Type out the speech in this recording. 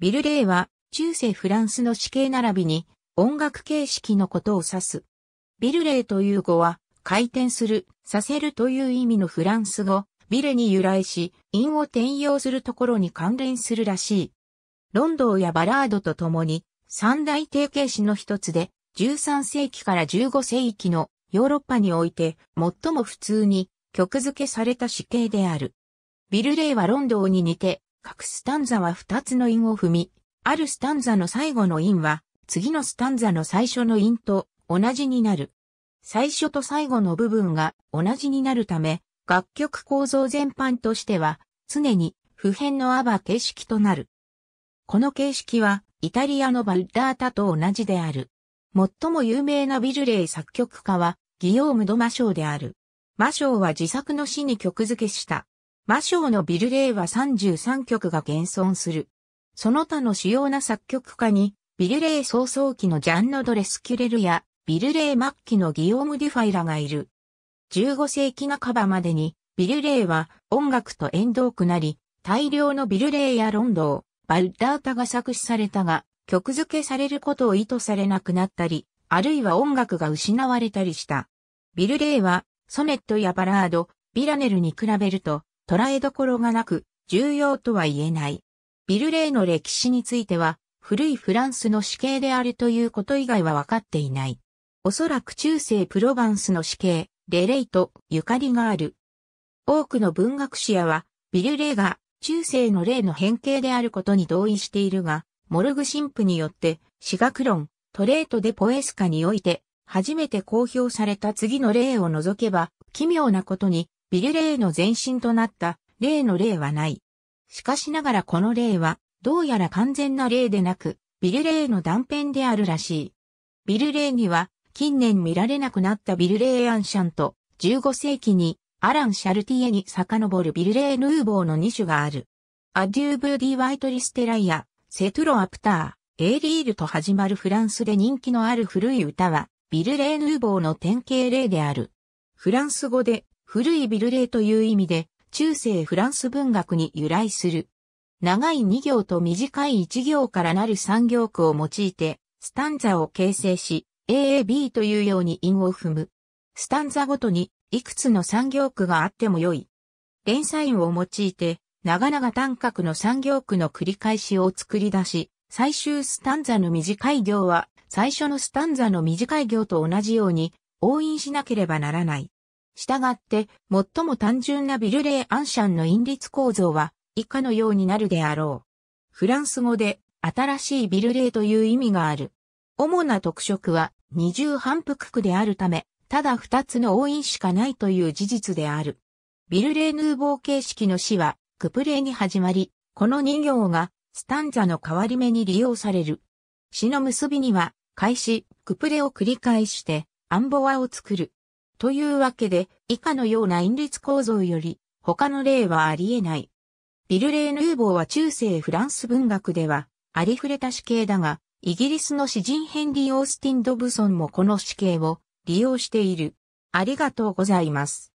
ビルレイは中世フランスの死刑並びに音楽形式のことを指す。ビルレイという語は回転する、させるという意味のフランス語、ビレに由来し、韻を転用するところに関連するらしい。ロンドーやバラードとともに三大定携詞の一つで13世紀から15世紀のヨーロッパにおいて最も普通に曲付けされた死刑である。ビルレイはロンドーに似て各スタンザは2つの韻を踏み、あるスタンザの最後の韻は、次のスタンザの最初の韻と同じになる。最初と最後の部分が同じになるため、楽曲構造全般としては、常に普遍のアバ形式となる。この形式は、イタリアのバッダータと同じである。最も有名なビジュレイ作曲家は、ギヨーム・ド・マショーである。マショーは自作の詩に曲付けした。魔性のビルレイは33曲が現存する。その他の主要な作曲家に、ビルレイ早々期のジャンノ・ドレスキュレルや、ビルレイ末期のギオーム・デュファイラがいる。15世紀半ばまでに、ビルレイは音楽と縁遠くなり、大量のビルレイやロンドー、バルダータが作詞されたが、曲付けされることを意図されなくなったり、あるいは音楽が失われたりした。ビルレイは、ソネットやバラード、ビラネルに比べると、捉えどころがなく、重要とは言えない。ビルレイの歴史については、古いフランスの死刑であるということ以外は分かっていない。おそらく中世プロヴァンスの死刑、レレイとゆかりがある。多くの文学史家は、ビルレイが中世の例の変形であることに同意しているが、モルグ神父によって、私学論、トレートでポエスカにおいて、初めて公表された次の例を除けば、奇妙なことに、ビル霊の前身となった霊の霊はない。しかしながらこの霊は、どうやら完全な霊でなく、ビル霊の断片であるらしい。ビル霊には、近年見られなくなったビル霊アンシャンと、15世紀にアラン・シャルティエに遡るビルレー・ヌーボーの2種がある。アデューブ・ディ・ワイトリステライア、セトロ・アプター、エーリールと始まるフランスで人気のある古い歌は、ビルレー・ヌーボーの典型例である。フランス語で古いビルレーという意味で、中世フランス文学に由来する。長い2行と短い1行からなる3行句を用いて、スタンザを形成し、AAB というように韻を踏む。スタンザごとに、いくつの3行句があってもよい。連載韻を用いて、長々短角の3行句の繰り返しを作り出し、最終スタンザの短い行は、最初のスタンザの短い行と同じように、応印しなければならない。したがって、最も単純なビルレー・アンシャンの因律構造は、以下のようになるであろう。フランス語で、新しいビルレーという意味がある。主な特色は、二重反復区であるため、ただ二つの応印しかないという事実である。ビルレー・ヌーボー形式の詩は、クプレーに始まり、この二行が、スタンザの変わり目に利用される。詩の結びには、開始、クプレを繰り返して、アンボワを作る。というわけで、以下のような因律構造より、他の例はあり得ない。ビルレーヌーボーは中世フランス文学では、ありふれた死刑だが、イギリスの詩人ヘンリー・オースティン・ドブソンもこの死刑を利用している。ありがとうございます。